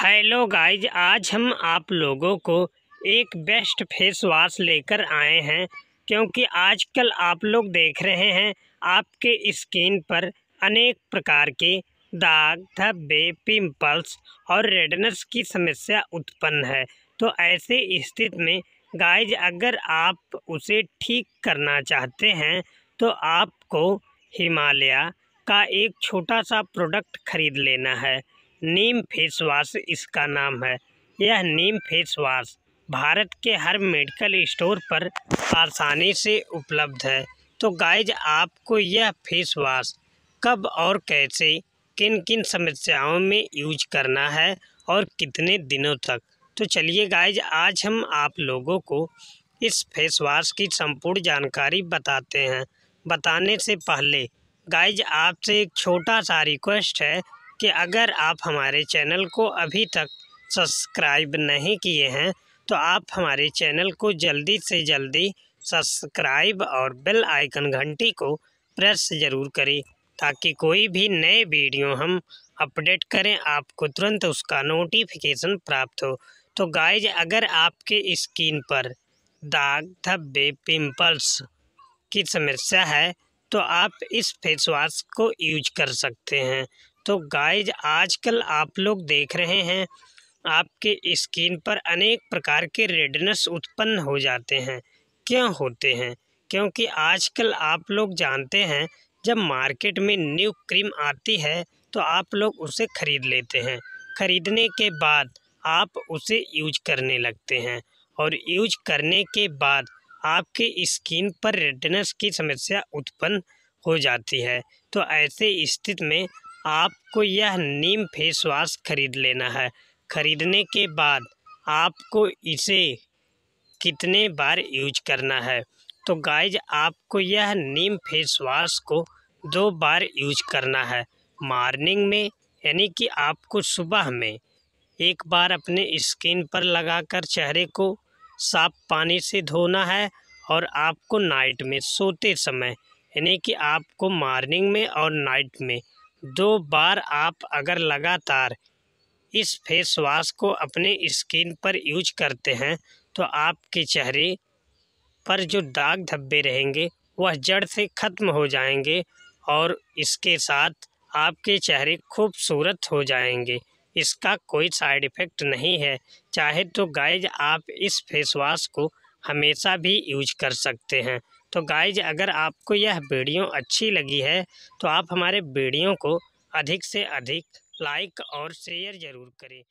hello guys आज हम आप लोगों को एक बेस्ट फेस वाश लेकर आए हैं क्योंकि आजकल आप लोग देख रहे हैं आपके स्किन पर अनेक प्रकार के दाग धब्बे पिंपल्स और रेडनेस की समस्या उत्पन्न है तो ऐसे स्थिति में गाइज अगर आप उसे ठीक करना चाहते हैं तो आपको हिमालय का एक छोटा सा प्रोडक्ट खरीद लेना है नीम फेस वाश इसका नाम है यह नीम फेस वाश भारत के हर मेडिकल स्टोर पर आसानी से उपलब्ध है तो गाइज आपको यह फेस वाश कब और कैसे किन किन समस्याओं में यूज करना है और कितने दिनों तक तो चलिए गाइज आज हम आप लोगों को इस फेस वाश की संपूर्ण जानकारी बताते हैं बताने से पहले गाइज आपसे एक छोटा सा रिक्वेस्ट है कि अगर आप हमारे चैनल को अभी तक सब्सक्राइब नहीं किए हैं तो आप हमारे चैनल को जल्दी से जल्दी सब्सक्राइब और बेल आइकन घंटी को प्रेस ज़रूर करें ताकि कोई भी नए वीडियो हम अपडेट करें आपको तुरंत उसका नोटिफिकेशन प्राप्त हो तो गाइज अगर आपके स्किन पर दाग धब्बे पिंपल्स की समस्या है तो आप इस फेस वाश को यूज कर सकते हैं तो गाइज आजकल आप लोग देख रहे हैं आपके स्किन पर अनेक प्रकार के रेडनेस उत्पन्न हो जाते हैं क्यों होते हैं क्योंकि आजकल आप लोग जानते हैं जब मार्केट में न्यू क्रीम आती है तो आप लोग उसे ख़रीद लेते हैं ख़रीदने के बाद आप उसे यूज करने लगते हैं और यूज करने के बाद आपके स्किन पर रेडनेस की समस्या उत्पन्न हो जाती है तो ऐसे स्थिति में आपको यह नीम फेस वाश खरीद लेना है खरीदने के बाद आपको इसे कितने बार यूज करना है तो गाइज आपको यह नीम फेस वाश को दो बार यूज करना है मॉर्निंग में यानी कि आपको सुबह में एक बार अपने स्किन पर लगाकर चेहरे को साफ पानी से धोना है और आपको नाइट में सोते समय यानी कि आपको मॉर्निंग में और नाइट में दो बार आप अगर लगातार इस फेस वाश को अपने स्किन पर यूज करते हैं तो आपके चेहरे पर जो दाग धब्बे रहेंगे वह जड़ से ख़त्म हो जाएंगे और इसके साथ आपके चेहरे खूबसूरत हो जाएंगे इसका कोई साइड इफ़ेक्ट नहीं है चाहे तो गाइज आप इस फेस वाश को हमेशा भी यूज कर सकते हैं तो गाइज अगर आपको यह वीडियो अच्छी लगी है तो आप हमारे वीडियो को अधिक से अधिक लाइक और शेयर ज़रूर करें